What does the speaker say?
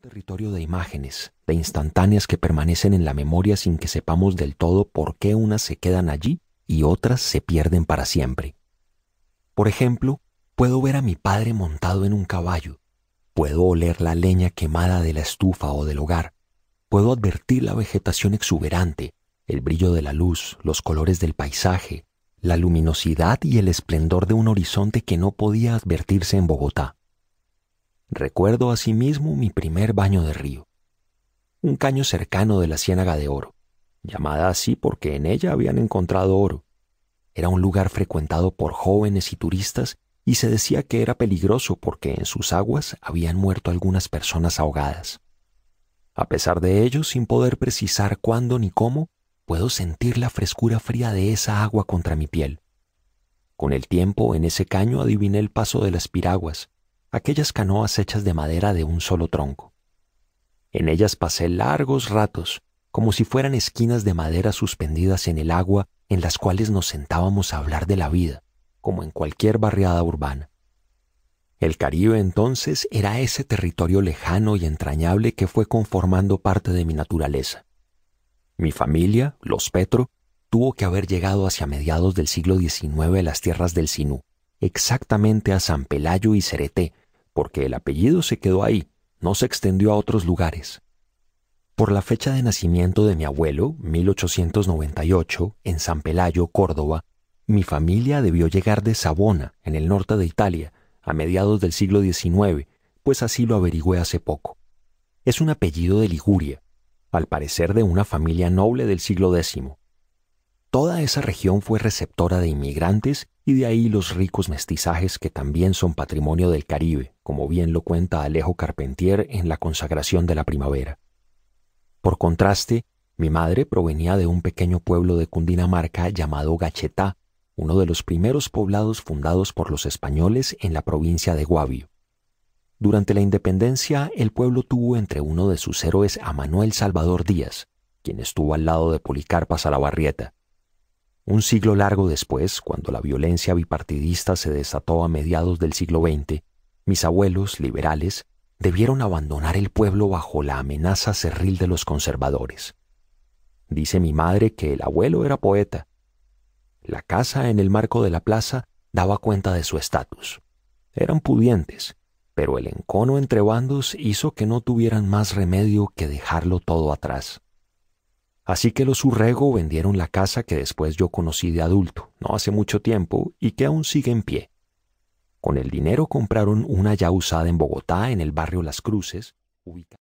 territorio de imágenes, de instantáneas que permanecen en la memoria sin que sepamos del todo por qué unas se quedan allí y otras se pierden para siempre. Por ejemplo, puedo ver a mi padre montado en un caballo, puedo oler la leña quemada de la estufa o del hogar, puedo advertir la vegetación exuberante, el brillo de la luz, los colores del paisaje, la luminosidad y el esplendor de un horizonte que no podía advertirse en Bogotá. Recuerdo asimismo mi primer baño de río, un caño cercano de la Ciénaga de Oro, llamada así porque en ella habían encontrado oro. Era un lugar frecuentado por jóvenes y turistas y se decía que era peligroso porque en sus aguas habían muerto algunas personas ahogadas. A pesar de ello, sin poder precisar cuándo ni cómo, puedo sentir la frescura fría de esa agua contra mi piel. Con el tiempo, en ese caño adiviné el paso de las piraguas, aquellas canoas hechas de madera de un solo tronco. En ellas pasé largos ratos, como si fueran esquinas de madera suspendidas en el agua en las cuales nos sentábamos a hablar de la vida, como en cualquier barriada urbana. El Caribe entonces era ese territorio lejano y entrañable que fue conformando parte de mi naturaleza. Mi familia, los Petro, tuvo que haber llegado hacia mediados del siglo XIX a las tierras del Sinú, exactamente a San Pelayo y Cereté, porque el apellido se quedó ahí, no se extendió a otros lugares. Por la fecha de nacimiento de mi abuelo, 1898, en San Pelayo, Córdoba, mi familia debió llegar de Sabona, en el norte de Italia, a mediados del siglo XIX, pues así lo averigüé hace poco. Es un apellido de Liguria, al parecer de una familia noble del siglo X. Toda esa región fue receptora de inmigrantes y de ahí los ricos mestizajes que también son patrimonio del Caribe, como bien lo cuenta Alejo Carpentier en La consagración de la primavera. Por contraste, mi madre provenía de un pequeño pueblo de Cundinamarca llamado Gachetá, uno de los primeros poblados fundados por los españoles en la provincia de Guavio. Durante la independencia, el pueblo tuvo entre uno de sus héroes a Manuel Salvador Díaz, quien estuvo al lado de Policarpa Salabarrieta. Un siglo largo después, cuando la violencia bipartidista se desató a mediados del siglo XX, mis abuelos, liberales, debieron abandonar el pueblo bajo la amenaza cerril de los conservadores. Dice mi madre que el abuelo era poeta. La casa en el marco de la plaza daba cuenta de su estatus. Eran pudientes, pero el encono entre bandos hizo que no tuvieran más remedio que dejarlo todo atrás. Así que los Urrego vendieron la casa que después yo conocí de adulto, no hace mucho tiempo, y que aún sigue en pie. Con el dinero compraron una ya usada en Bogotá, en el barrio Las Cruces, ubicada.